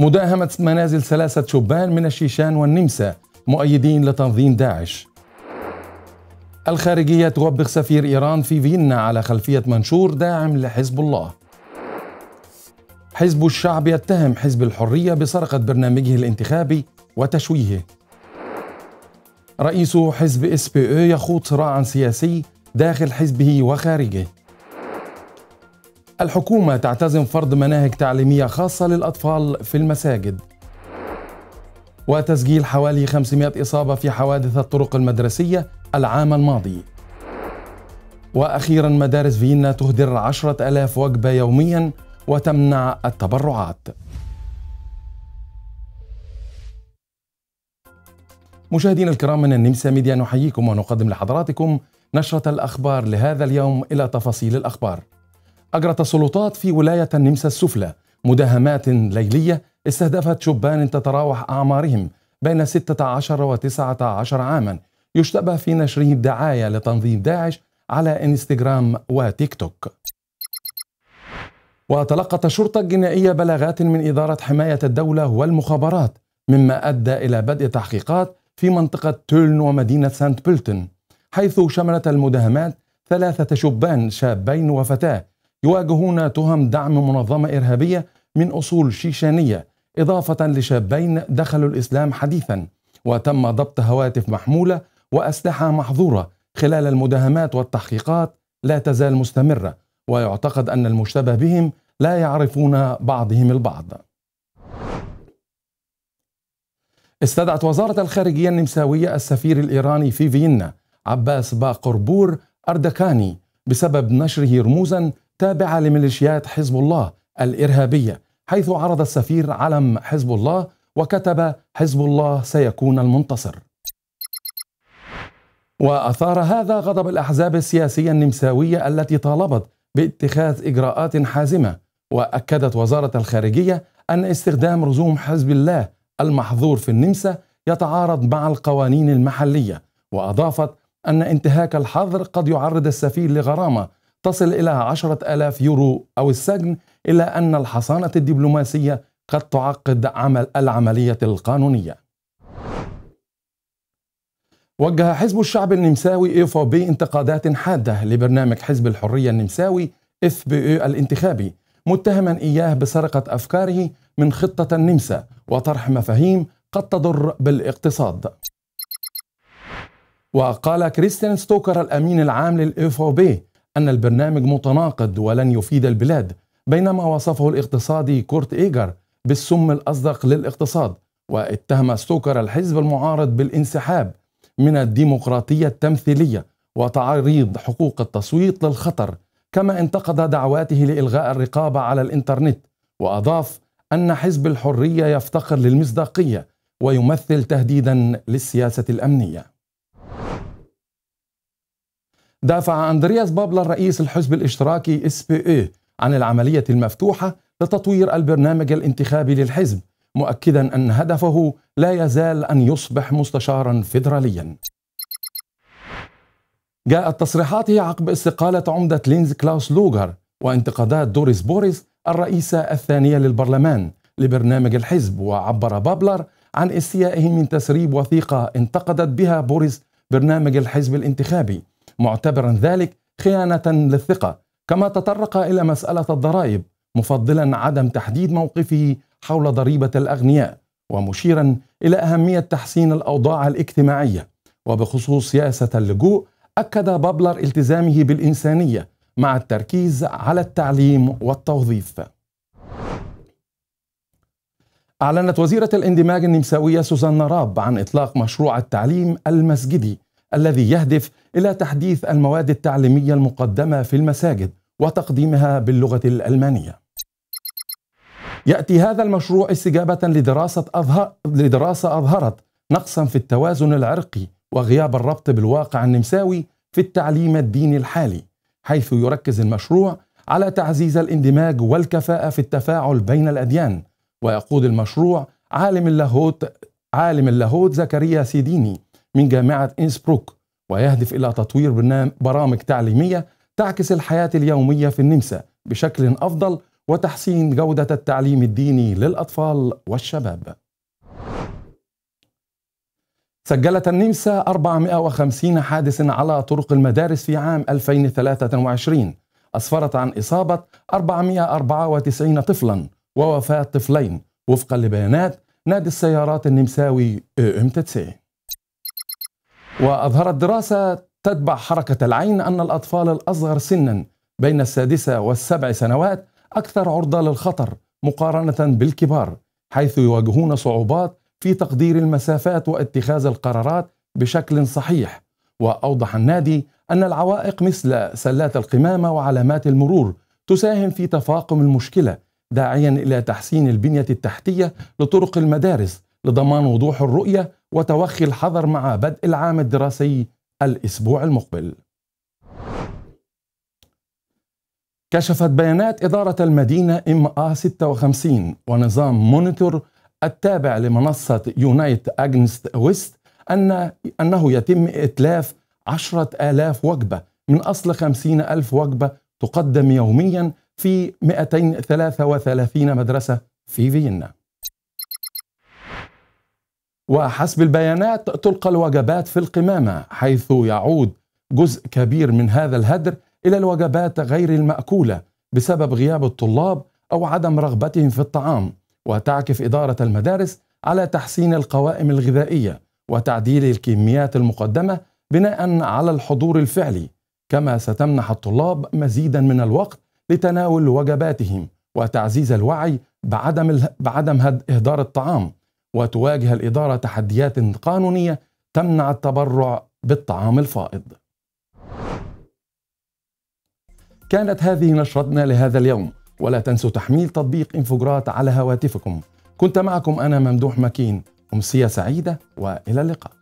مداهمة منازل ثلاثة شبان من الشيشان والنمسا مؤيدين لتنظيم داعش الخارجية توبخ سفير إيران في فيينا على خلفية منشور داعم لحزب الله حزب الشعب يتهم حزب الحرية بسرقة برنامجه الانتخابي وتشويهه رئيس حزب اس بي او يخوض صراعا سياسي داخل حزبه وخارجه الحكومة تعتزم فرض مناهج تعليمية خاصة للأطفال في المساجد وتسجيل حوالي 500 إصابة في حوادث الطرق المدرسية العام الماضي وأخيرا مدارس فيينا تهدر عشرة ألاف وجبة يوميا وتمنع التبرعات مشاهدينا الكرام من النمسا ميديا نحييكم ونقدم لحضراتكم نشرة الأخبار لهذا اليوم إلى تفاصيل الأخبار أجرت السلطات في ولاية النمسا السفلى مداهمات ليلية استهدفت شبان تتراوح أعمارهم بين 16 و 19 عاما يشتبه في نشره دعاية لتنظيم داعش على انستغرام وتيك توك وتلقت الشرطة الجنائية بلاغات من إدارة حماية الدولة والمخابرات مما أدى إلى بدء تحقيقات في منطقة تولن ومدينة سانت بلتن حيث شملت المداهمات ثلاثة شبان شابين وفتاة يواجهون تهم دعم منظمة إرهابية من أصول شيشانية إضافة لشابين دخلوا الإسلام حديثا وتم ضبط هواتف محمولة وأسلحة محظورة خلال المداهمات والتحقيقات لا تزال مستمرة ويعتقد أن المشتبه بهم لا يعرفون بعضهم البعض استدعت وزارة الخارجية النمساوية السفير الإيراني في فيينا عباس باقربور أردكاني بسبب نشره رموزا تابعة لميليشيات حزب الله الإرهابية حيث عرض السفير علم حزب الله وكتب حزب الله سيكون المنتصر وأثار هذا غضب الأحزاب السياسية النمساوية التي طالبت باتخاذ إجراءات حازمة وأكدت وزارة الخارجية أن استخدام رسوم حزب الله المحظور في النمسا يتعارض مع القوانين المحلية وأضافت أن انتهاك الحظر قد يعرض السفير لغرامة تصل إلى عشرة ألاف يورو أو السجن إلا أن الحصانة الدبلوماسية قد تعقد عمل العملية القانونية وجه حزب الشعب النمساوي ايفو بي انتقادات حادة لبرنامج حزب الحرية النمساوي اف بي اي الانتخابي متهما اياه بسرقة افكاره من خطة النمسا وطرح مفاهيم قد تضر بالاقتصاد وقال كريستين ستوكر الامين العام للايفو بي أن البرنامج متناقض ولن يفيد البلاد بينما وصفه الاقتصادي كورت إيجر بالسم الأصدق للاقتصاد واتهم ستوكر الحزب المعارض بالانسحاب من الديمقراطية التمثيلية وتعريض حقوق التصويت للخطر كما انتقد دعواته لإلغاء الرقابة على الإنترنت وأضاف أن حزب الحرية يفتقر للمصداقية ويمثل تهديدا للسياسة الأمنية دافع أندرياس بابلر رئيس الحزب الاشتراكي اس بي اي عن العملية المفتوحة لتطوير البرنامج الانتخابي للحزب مؤكدا أن هدفه لا يزال أن يصبح مستشارا فيدراليا جاءت تصريحاته عقب استقالة عمدة لينز كلاوس لوغر وانتقادات دوريس بوريس الرئيسة الثانية للبرلمان لبرنامج الحزب وعبر بابلر عن استيائه من تسريب وثيقة انتقدت بها بوريس برنامج الحزب الانتخابي معتبرا ذلك خيانه للثقه كما تطرق الى مساله الضرائب مفضلا عدم تحديد موقفه حول ضريبه الاغنياء ومشيرا الى اهميه تحسين الاوضاع الاجتماعيه وبخصوص سياسه اللجوء اكد بابلر التزامه بالانسانيه مع التركيز على التعليم والتوظيف أعلنت وزيرة الاندماج النمساوية سوزان راب عن إطلاق مشروع التعليم المسجدي الذي يهدف إلى تحديث المواد التعليمية المقدمة في المساجد وتقديمها باللغة الألمانية. يأتي هذا المشروع استجابة لدراسة أظهر لدراسة أظهرت نقصا في التوازن العرقي وغياب الربط بالواقع النمساوي في التعليم الديني الحالي، حيث يركز المشروع على تعزيز الاندماج والكفاءة في التفاعل بين الأديان، ويقود المشروع عالم اللاهوت عالم اللاهوت زكريا سيديني من جامعة إنسبروك ويهدف إلى تطوير برامج تعليمية تعكس الحياة اليومية في النمسا بشكل أفضل وتحسين جودة التعليم الديني للأطفال والشباب سجلت النمسا 450 حادث على طرق المدارس في عام 2023 أسفرت عن إصابة 494 طفلا ووفاة طفلين وفقا لبيانات نادي السيارات النمساوي ام تي وأظهرت دراسة تتبع حركة العين أن الأطفال الأصغر سنا بين السادسة والسبع سنوات أكثر عرضة للخطر مقارنة بالكبار حيث يواجهون صعوبات في تقدير المسافات واتخاذ القرارات بشكل صحيح وأوضح النادي أن العوائق مثل سلات القمامة وعلامات المرور تساهم في تفاقم المشكلة داعيا إلى تحسين البنية التحتية لطرق المدارس لضمان وضوح الرؤية وتوخي الحذر مع بدء العام الدراسي الأسبوع المقبل كشفت بيانات إدارة المدينة ام 56 ونظام مونيتور التابع لمنصة يونايت أجنست ويست أن أنه يتم إتلاف عشرة آلاف وجبة من أصل خمسين ألف وجبة تقدم يوميا في 233 مدرسة في فيينا وحسب البيانات تلقى الوجبات في القمامة حيث يعود جزء كبير من هذا الهدر إلى الوجبات غير المأكولة بسبب غياب الطلاب أو عدم رغبتهم في الطعام وتعكف إدارة المدارس على تحسين القوائم الغذائية وتعديل الكميات المقدمة بناء على الحضور الفعلي كما ستمنح الطلاب مزيدا من الوقت لتناول وجباتهم وتعزيز الوعي بعدم بعدم إهدار الطعام وتواجه الإدارة تحديات قانونية تمنع التبرع بالطعام الفائض. كانت هذه نشرتنا لهذا اليوم ولا تنسوا تحميل تطبيق انفجرات على هواتفكم كنت معكم أنا ممدوح مكين أمسية سعيدة وإلى اللقاء